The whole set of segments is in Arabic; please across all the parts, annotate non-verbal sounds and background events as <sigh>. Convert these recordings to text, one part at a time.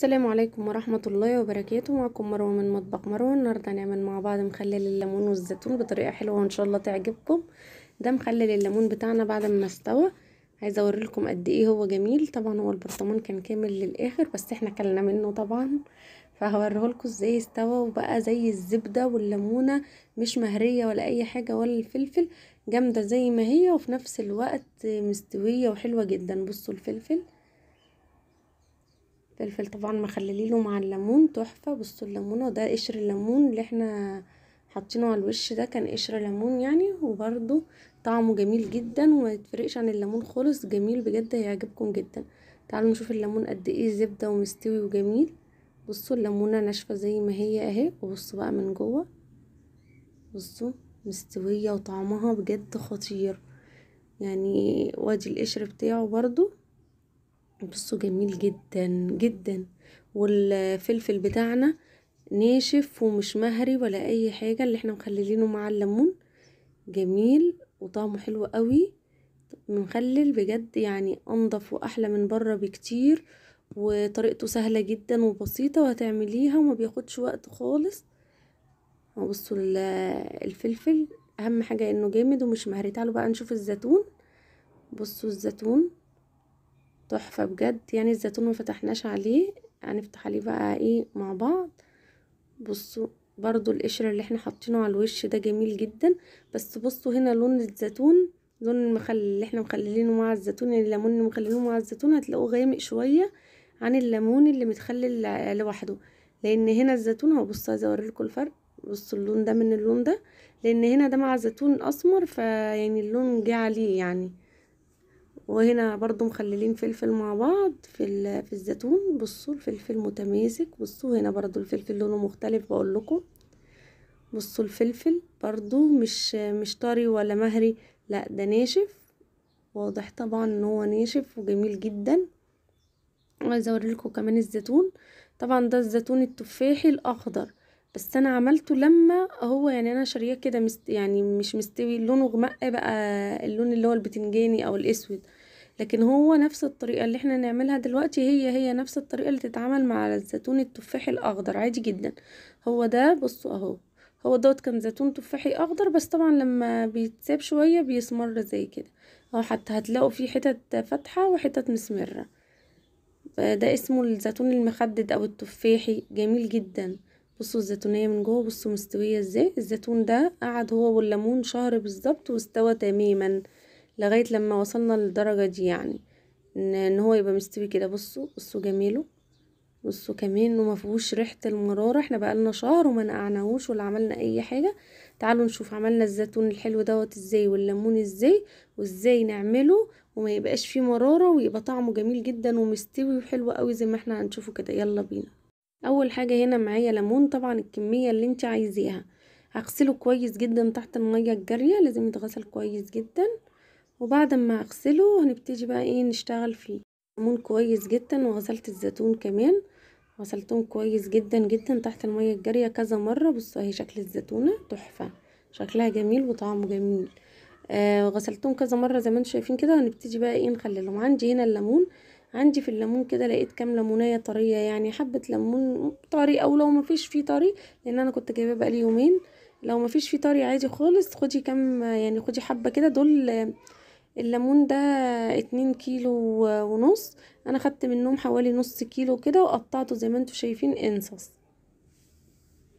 السلام عليكم ورحمة الله وبركاته معكم مروة من مطبخ مروة النهاردة هنعمل مع بعض مخلل الليمون والزيتون بطريقة حلوة وان شاء الله تعجبكم ده مخلل الليمون بتاعنا بعد ما استوى عايزة اوريلكم قد ايه هو جميل طبعا هو البرطمان كان كامل للاخر بس احنا كلنا منه طبعا فهوريهولكم ازاي استوى وبقى زي الزبدة والليمونة مش مهرية ولا اي حاجة ولا الفلفل جامدة زي ما هي وفي نفس الوقت مستوية وحلوة جدا بصوا الفلفل فلفل طبعا مخلليله مع الليمون تحفه بصوا الليمونه ده قشر الليمون اللي احنا حاطينه على الوش ده كان قشر ليمون يعني وبرده طعمه جميل جدا وما يتفرقش عن الليمون خالص جميل بجد هيعجبكم جدا تعالوا نشوف الليمون قد ايه زبده ومستوي وجميل بصوا الليمونه ناشفه زي ما هي اهي وبصوا بقى من جوه بصوا مستويه وطعمها بجد خطير يعني وادي القشر بتاعه برده بصوا جميل جدا جدا والفلفل بتاعنا ناشف ومش مهري ولا اي حاجة اللي احنا مخللينه مع الليمون جميل وطعمه حلو قوي مخلل بجد يعني انضف واحلى من بره بكتير وطريقته سهلة جدا وبسيطة وهتعمليها وما بياخدش وقت خالص بصوا الفلفل اهم حاجة انه جامد ومش مهري تعالوا بقى نشوف الزيتون بصوا الزيتون تحفه بجد يعني الزيتون ما فتحناش عليه هنفتح عليه بقى ايه مع بعض بصوا برضو القشرة اللي احنا حاطينه على الوش ده جميل جدا بس بصوا هنا لون الزيتون لون المخلل اللي احنا مخللينه مع الزيتون يعني الليمون اللي مخللينه مع الزيتون هتلاقوه غامق شوية عن الليمون اللي متخلل لوحده لان هنا الزيتون اهو بصوا عايزه اوريلكم الفرق بصوا اللون ده من اللون ده لان هنا ده مع زيتون اسمر فيعني اللون جه عليه يعني وهنا برضو مخللين فلفل مع بعض في في الزيتون بصوا الفلفل متماسك بصوا هنا برضو الفلفل لونه مختلف بقول لكم بصوا الفلفل برضو مش مش طري ولا مهري لا ده ناشف واضح طبعا ان هو ناشف وجميل جدا عايزه اوريلكم كمان الزيتون طبعا ده الزيتون التفاحي الاخضر بس انا عملته لما هو يعني انا شاريه كده مست يعني مش مستوي لونه غمق بقى اللون اللي هو البتنجاني او الاسود لكن هو نفس الطريقة اللي احنا نعملها دلوقتي هي هي نفس الطريقة اللي تتعمل مع الزيتون التفاحي الأخضر عادي جدا هو ده بصوا اهو هو دوت كان زيتون تفاحي أخضر بس طبعا لما بيتساب شوية بيسمر زي كده اهو حتى هتلاقوا فيه حتت فاتحة وحتت مسمرة ده اسمه الزيتون المخدد أو التفاحي جميل جدا بصوا الزيتونية من جوه بصوا مستوية ازاي الزيتون ده قعد هو والليمون شهر بالظبط واستوى تماما لغاية لما وصلنا للدرجة دي يعني ان هو يبقى مستوي كده بصوا بصوا جميله بصوا كمان انه مفيهوش ريحه المراره احنا بقالنا شهر وما نقعناهوش ولا عملنا اي حاجه تعالوا نشوف عملنا الزيتون الحلو دوت ازاي والليمون ازاي وازاي نعمله وما يبقاش فيه مراره ويبقى طعمه جميل جدا ومستوي وحلو قوي زي ما احنا هنشوفه كده يلا بينا اول حاجه هنا معايا ليمون طبعا الكميه اللي انت عايزاها هغسله كويس جدا تحت الميه الجاريه لازم يتغسل كويس جدا وبعد ما اغسله هنبتدي بقى ايه نشتغل فيه ليمون كويس جدا وغسلت الزيتون كمان غسلتهم كويس جدا جدا تحت الميه الجاريه كذا مره بصوا اهي شكل الزيتونه تحفه شكلها جميل وطعمه جميل آه غسلتهم كذا مره زي ما انتم شايفين كده هنبتدي بقى ايه نخللهم عندي هنا الليمون عندي في الليمون كده لقيت كام ليمونيه طريه يعني حبه ليمون طري او لو مفيش فيه طري لان انا كنت جايباه بقالي يومين لو مفيش فيه طري عادي خالص خدي كام يعني خدي حبه كده دول آه الليمون ده اتنين كيلو ونص انا خدت منهم حوالي نص كيلو كده وقطعته زي ما انتوا شايفين انصص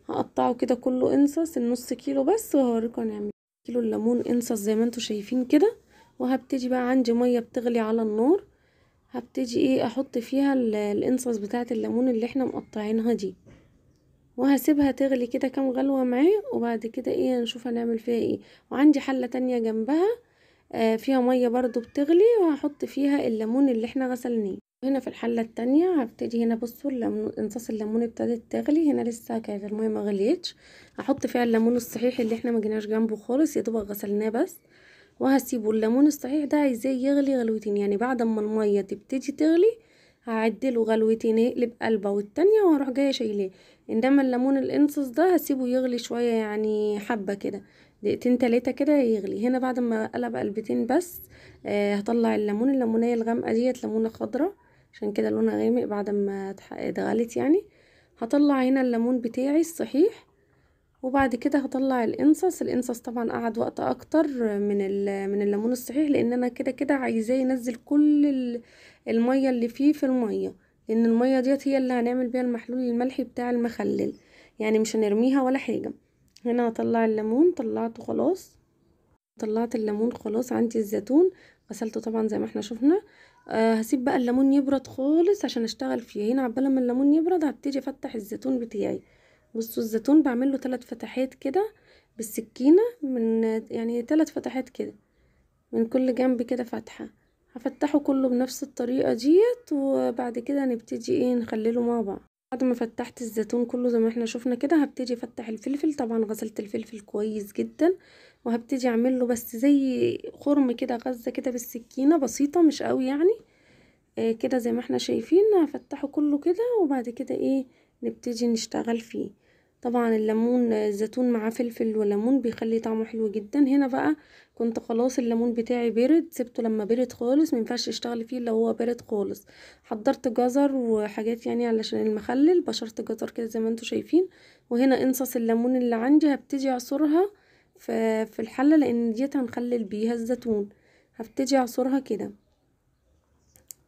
هقطعه كده كله انصص النص كيلو بس وهوريكم هنعمل إيه. كيلو الليمون انصص زي ما انتوا شايفين كده وهبتدي بقى عندي ميه بتغلي على النار هبتدي ايه احط فيها الانصص بتاعه الليمون اللي احنا مقطعينها دي وهسيبها تغلي كده كام غلوه معاه وبعد كده ايه هنشوف هنعمل فيها ايه وعندي حله تانية جنبها آه، فيها مية برضو بتغلي وهحط فيها الليمون اللي احنا غسلناه هنا في الحلة التانية هبتدي هنا بصوا انصاص الليمون ابتدت تغلي هنا لسه كانت المية ما غليتش هحط فيها الليمون الصحيح اللي احنا ما جيناش جنبه خالص يا غسلناه بس وهسيبه الليمون الصحيح ده عايزاه يغلي غلوتين يعني بعد ما المية تبتدي تغلي هعدله غلوتين اقلب قلبه والتانية واروح جايه شايلاه انما الليمون الانصص ده هسيبه يغلي شويه يعني حبه كده دقيقتين تلاتة كده يغلي هنا بعد ما قلب قلبتين بس آه هطلع الليمون الليمونية الغامقة ديت ليمونة خضرة عشان كده لونها غامق بعد ما اتغلت يعني هطلع هنا الليمون بتاعي الصحيح وبعد كده هطلع الانصص الانصص طبعا قعد وقت اكتر من من الليمون الصحيح لان انا كده كده عايزاه ينزل كل الميه اللي فيه في الميه لان الميه ديت هي اللي هنعمل بيها المحلول الملحي بتاع المخلل يعني مش هنرميها ولا حاجه هنا هطلع الليمون طلعته خلاص طلعت الليمون خلاص عندي الزيتون غسلته طبعا زي ما احنا شفنا آه هسيب بقى الليمون يبرد خالص عشان اشتغل فيه هنا عبال ما الليمون يبرد هبتدي افتح الزيتون بتاعي بصوا الزيتون بعمل له ثلاث فتحات كده بالسكينه من يعني ثلاث فتحات كده من كل جنب كده فتحه هفتحه كله بنفس الطريقه ديت وبعد كده هنبتدي ايه نخلله مع بعض بعد ما فتحت الزيتون كله زي ما احنا شفنا كده هبتدي افتح الفلفل طبعا غسلت الفلفل كويس جدا وهبتدي اعمل له بس زي خرم كده غزه كده بالسكينه بسيطه مش قوي يعني آه كده زي ما احنا شايفين هفتحه كله كده وبعد كده ايه نبتدي نشتغل فيه طبعا الليمون الزيتون مع فلفل وليمون بيخلي طعمه حلو جدا هنا بقى كنت خلاص الليمون بتاعي بارد سبته لما بارد خالص مينفعش اشتغل فيه لو هو بارد خالص حضرت جزر وحاجات يعني علشان المخلل بشرت جزر كده زي ما انتوا شايفين وهنا انصص الليمون اللي عندي هبتدي اعصرها في الحله لان ديت هنخلل بيها الزيتون هبتدي اعصرها كده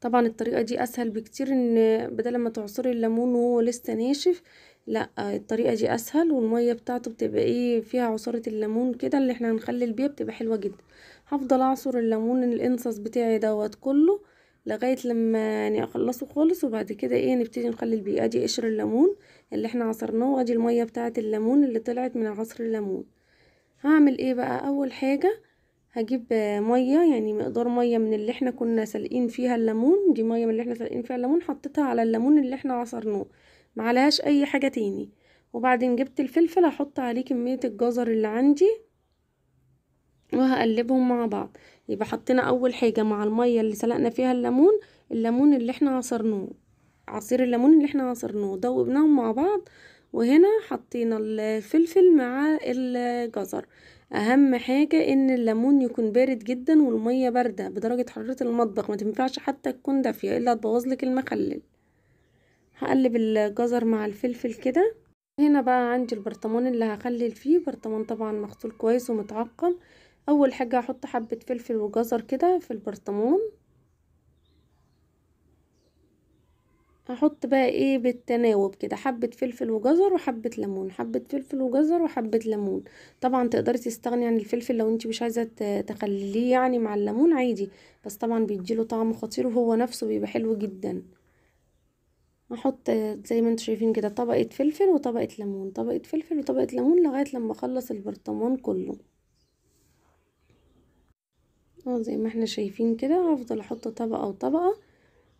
طبعا الطريقة دي اسهل بكتير ان بدل ما تعصري الليمون وهو لسه ناشف لا الطريقة دي اسهل والمية بتاعته بتبقى ايه فيها عصارة الليمون كده اللي احنا هنخلل بيها بتبقى حلوة جدا هفضل اعصر الليمون الانصص بتاعي دوت كله لغاية لما يعني اخلصه خالص وبعد كده ايه نبتدي نخلل بيه ادي قشر الليمون اللي احنا عصرناه وادي المية بتاعة الليمون اللي طلعت من عصر الليمون هعمل ايه بقى اول حاجة هجيب ميه يعني مقدار ميه من اللي احنا كنا سالقين فيها الليمون دي ميه من اللي احنا سالقين فيها الليمون حطيتها على الليمون اللي احنا عصرناه معلهاش اي حاجه تاني وبعدين جبت الفلفل هحط عليه كميه الجزر اللي عندي وهقلبهم مع بعض يبقى حطينا اول حاجه مع الميه اللي سلقنا فيها الليمون الليمون اللي احنا عصرناه عصير الليمون اللي احنا عصرناه دوبناهم مع بعض وهنا حطينا الفلفل مع الجزر اهم حاجة ان الليمون يكون بارد جدا والمية باردة بدرجة حرارة المطبخ ما تنفعش حتى تكون دافية الا هتبوظلك المخلل هقلب الجزر مع الفلفل كده هنا بقى عندي البرطمان اللي هخلل فيه برطمان طبعا مغسول كويس ومتعقم اول حاجة هحط حبة فلفل وجزر كده في البرطمان هحط بقى ايه بالتناوب كده حبة فلفل وجزر وحبة ليمون حبة فلفل وجزر وحبة ليمون طبعا تقدري تستغني عن الفلفل لو انت مش عايزة تخليه يعني مع الليمون عادي بس طبعا بيديله طعم خطير وهو نفسه بيبقى حلو جدا هحط زي ما انتم شايفين كده طبقة فلفل وطبقة ليمون طبقة فلفل وطبقة ليمون لغاية لما اخلص البرطمان كله اه زي ما احنا شايفين كده هفضل احط طبقة وطبقة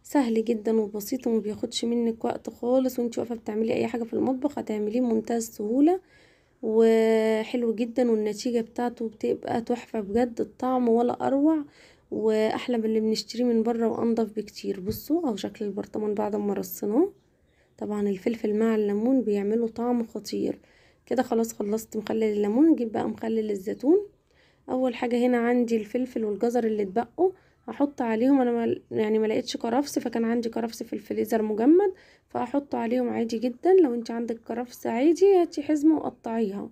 سهل جدا وبسيط ومبياخدش منك وقت خالص وانت واقفه بتعملي اي حاجه في المطبخ هتعمليه بمنتهى السهوله وحلو جدا والنتيجه بتاعته بتبقى تحفه بجد الطعم ولا اروع واحلى من اللي بنشتريه من بره وانضف بكتير بصوا اهو شكل البرطمان بعد ما رصيناه طبعا الفلفل مع الليمون بيعملوا طعم خطير كده خلاص خلصت مخلل الليمون نجيب بقى مخلل الزيتون اول حاجه هنا عندي الفلفل والجزر اللي اتبقوا هحط عليهم انا مل... يعني ما لقيتش كرفس فكان عندي كرفس في الفريزر مجمد فهحطه عليهم عادي جدا لو انت عندك كرفس عادي هاتي حزمه وقطعيها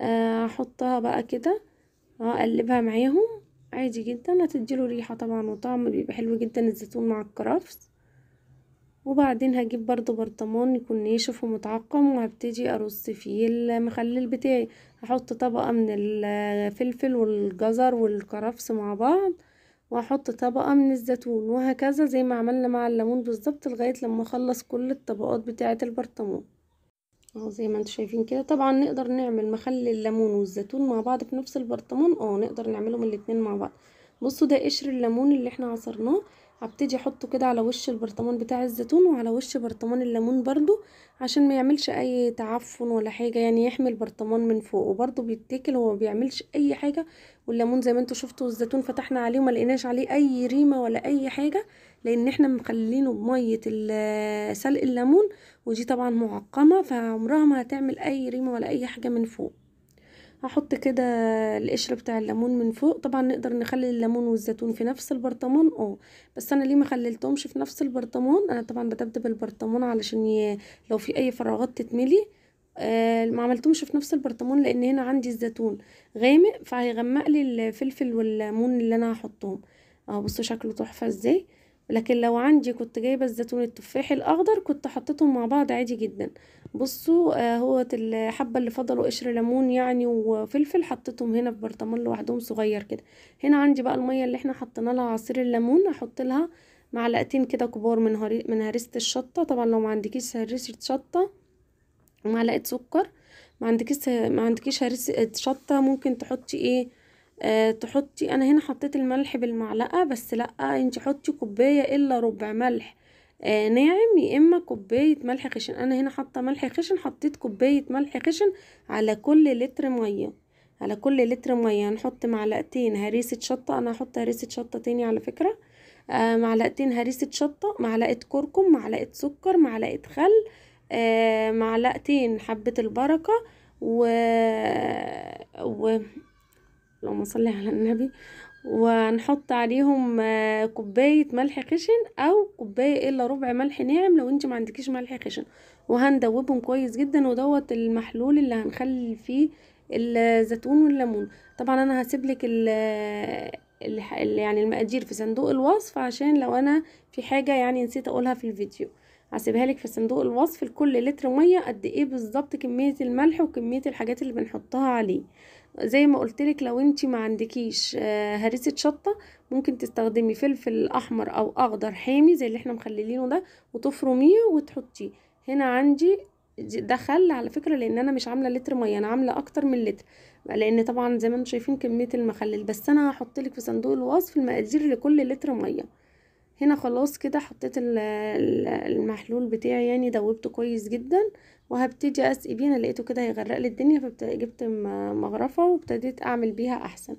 آه، هحطها بقى كده هقلبها آه، معاهم عادي جدا هتديله ريحه طبعا وطعم بيبقى حلو جدا الزيتون مع الكرفس وبعدين هجيب برضو برطمان يكون ناشف ومتعقم وهبتدي ارص فيه المخلل بتاعي هحط طبقه من الفلفل والجزر والكرفس مع بعض واحط طبقة من الزيتون وهكذا زي ما عملنا مع الليمون بالظبط لغاية لما اخلص كل الطبقات بتاعة البرطمان اهو زي ما انتم شايفين كده طبعا نقدر نعمل مخلي الليمون والزيتون مع بعض في نفس البرطمان اه نقدر نعملهم الاتنين مع بعض بصوا ده قشر الليمون اللي احنا عصرناه هبتدي احطه كده على وش البرطمان بتاع الزيتون وعلى وش برطمان الليمون برضو عشان ما يعملش اي تعفن ولا حاجه يعني يحمي البرطمان من فوق وبرضو بيتكل وما بيعملش اي حاجه والليمون زي ما انتوا شفتوا الزيتون فتحنا عليه وما لقيناش عليه اي ريمه ولا اي حاجه لان احنا مخلينه بميه سلق الليمون ودي طبعا معقمه فعمرها ما هتعمل اي ريمه ولا اي حاجه من فوق هحط كده القشر بتاع الليمون من فوق طبعا نقدر نخلي الليمون والزيتون في نفس البرطمان اه بس انا ليه ما خللتهمش في نفس البرطمان انا طبعا بدبدب البرطمان علشان لو في اي فراغات تتملي آه ما عملتهمش في نفس البرطمان لان هنا عندي الزيتون غامق فهيغمق لي الفلفل والليمون اللي انا هحطهم اهو بصوا شكله تحفه ازاي لكن لو عندي كنت جايبه الزيتون التفاح الاخضر كنت حطيتهم مع بعض عادي جدا بصوا آه، هو الحبه اللي فضلوا قشر ليمون يعني وفلفل حطيتهم هنا في برطمان لوحدهم صغير كده هنا عندي بقى الميه اللي احنا حطينا لها عصير الليمون احط لها معلقتين كده كبار من هري... من هريسه الشطه طبعا لو ما عندكيش هريسه شطه ومعلقه سكر ما عندكيش ما عندكيش هريسه شطه ممكن تحطي ايه آه، تحطي انا هنا حطيت الملح بالمعلقه بس لا انت حطي كوبايه الا ربع ملح آه، ناعم يا اما كوبايه ملح خشن انا هنا حاطه ملح خشن حطيت كوبايه ملح خشن على كل لتر ميه على كل لتر ميه هنحط معلقتين هريسه شطه انا هحط هريسه شطه تاني على فكره آه معلقتين هريسه شطه معلقه كركم معلقه سكر معلقه خل آه معلقتين حبه البركه و... و اللهم صل على النبي ونحط عليهم آه، كوباية ملح خشن أو كوباية إلا ربع ملح ناعم لو انت ما عندكيش ملح خشن وهندوبهم كويس جدا ودوت المحلول اللي هنخلي فيه الزيتون والليمون طبعا انا هسيبلك آه، ال يعني المقادير في صندوق الوصف عشان لو انا في حاجه يعني نسيت اقولها في الفيديو هسيبها لك في صندوق الوصف لكل لتر ميه قد ايه بالظبط كميه الملح وكميه الحاجات اللي بنحطها عليه زي ما قلت لك لو انت ما عندكيش آه، هريسه شطه ممكن تستخدمي فلفل احمر او اخضر حامي زي اللي احنا مخللينه ده وتفرميه وتحطيه هنا عندي ده خل على فكره لان انا مش عامله لتر ميه انا عامله اكتر من لتر لان طبعا زي ما انتم شايفين كميه المخلل بس انا هحط لك في صندوق الوصف المقادير لكل لتر ميه هنا خلاص كده حطيت المحلول بتاعي يعني دوبته كويس جدا وهبتدي اسقي بيه انا لقيته كده هيغرق لي الدنيا فجبت مغرفه وابتديت اعمل بيها احسن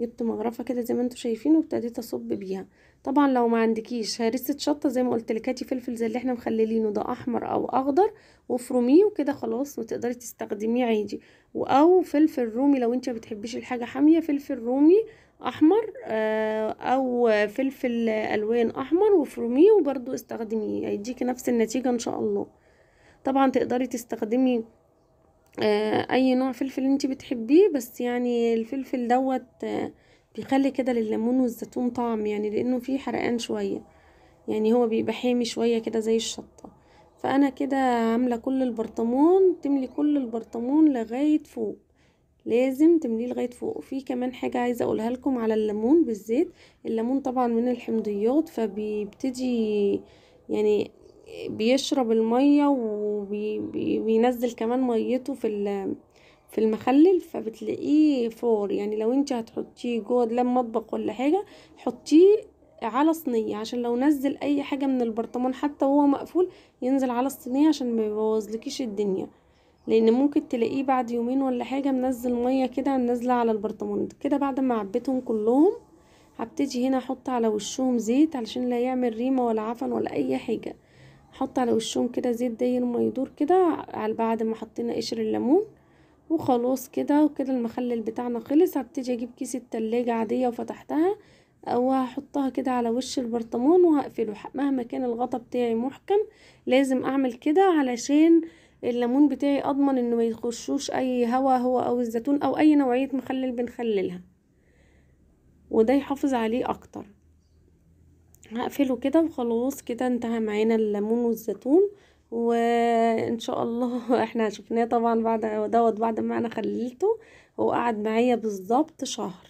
جبت مغرفه كده زي ما انتم شايفين وابتديت اصب بيها طبعا لو ما عندكيش هرسه شطه زي ما قلت لك هاتي فلفل زي اللي احنا مخللينه ده احمر او اخضر وفرميه وكده خلاص وتقدري تستخدميه عادي او فلفل رومي لو انت ما بتحبيش الحاجه حاميه فلفل رومي احمر آه، او فلفل الوان احمر وفرميه وبرضو استخدميه هيديكي نفس النتيجه ان شاء الله طبعا تقدري تستخدمي آه، اي نوع فلفل انت بتحبيه بس يعني الفلفل دوت آه، بيخلي كده لليمون والزيتون طعم يعني لانه فيه حرقان شويه يعني هو بيبقى حامي شويه كده زي الشطه فانا كده عامله كل البرطمان تملي كل البرطمان لغايه فوق لازم تمليه لغايه فوق في كمان حاجه عايزه اقولها لكم على الليمون بالزيت الليمون طبعا من الحمضيات فبيبتدي يعني بيشرب الميه وبينزل كمان ميته في في المخلل فبتلاقيه فور يعني لو انت هتحطيه جوه لم مطبخ ولا حاجه حطيه على صينيه عشان لو نزل اي حاجه من البرطمان حتى وهو مقفول ينزل على الصينيه عشان ما يبوظلكيش الدنيا لان ممكن تلاقيه بعد يومين ولا حاجه منزل ميه كده نازله على البرطمان كده بعد ما عبيتهم كلهم هبتدي هنا احط على وشهم زيت علشان لا يعمل ريمه ولا عفن ولا اي حاجه احط على وشهم كده زيت داير ما يدور كده على بعد ما حطينا قشر الليمون وخلاص كده وكده المخلل بتاعنا خلص هبتدي اجيب كيس التلاجة عادية وفتحتها وهحطها كده على وش البرطمان وهقفله مهما كان الغطا بتاعي محكم لازم اعمل كده علشان الليمون بتاعي اضمن انه ما يخشوش اي هوا هو او الزيتون او اي نوعيه مخلل بنخللها وده يحافظ عليه اكتر هقفله كده وخلاص كده انتهى معانا الليمون والزيتون وان شاء الله <laughs> احنا شفناه طبعا بعد دوت بعد ما انا خللته وقعد معايا بالظبط شهر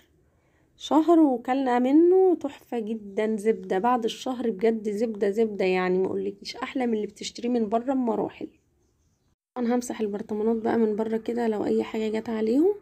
شهر وكلنا منه تحفه جدا زبده بعد الشهر بجد زبده زبده يعني ما اقولكيش احلى من اللي بتشتريه من بره بمراحل انا همسح البرطمانات بقى من بره كده لو اي حاجه جت عليهم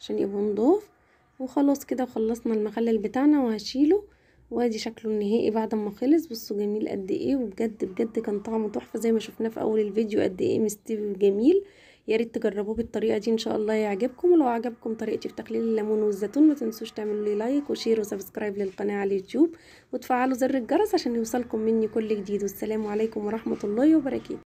عشان يبقوا نضاف وخلاص كده خلصنا المخلل بتاعنا وهشيله وادي شكله النهائي بعد ما خلص بصوا جميل قد ايه وبجد بجد كان طعمه تحفه زي ما شفناه في اول الفيديو قد ايه مستوي جميل يا ريت تجربوه بالطريقه دي ان شاء الله يعجبكم ولو عجبكم طريقتي في تقليل الليمون والزيتون ما تنسوش تعملوا لي لايك وشير وسبسكرايب للقناه على اليوتيوب وتفعلوا زر الجرس عشان يوصلكم مني كل جديد والسلام عليكم ورحمه الله وبركاته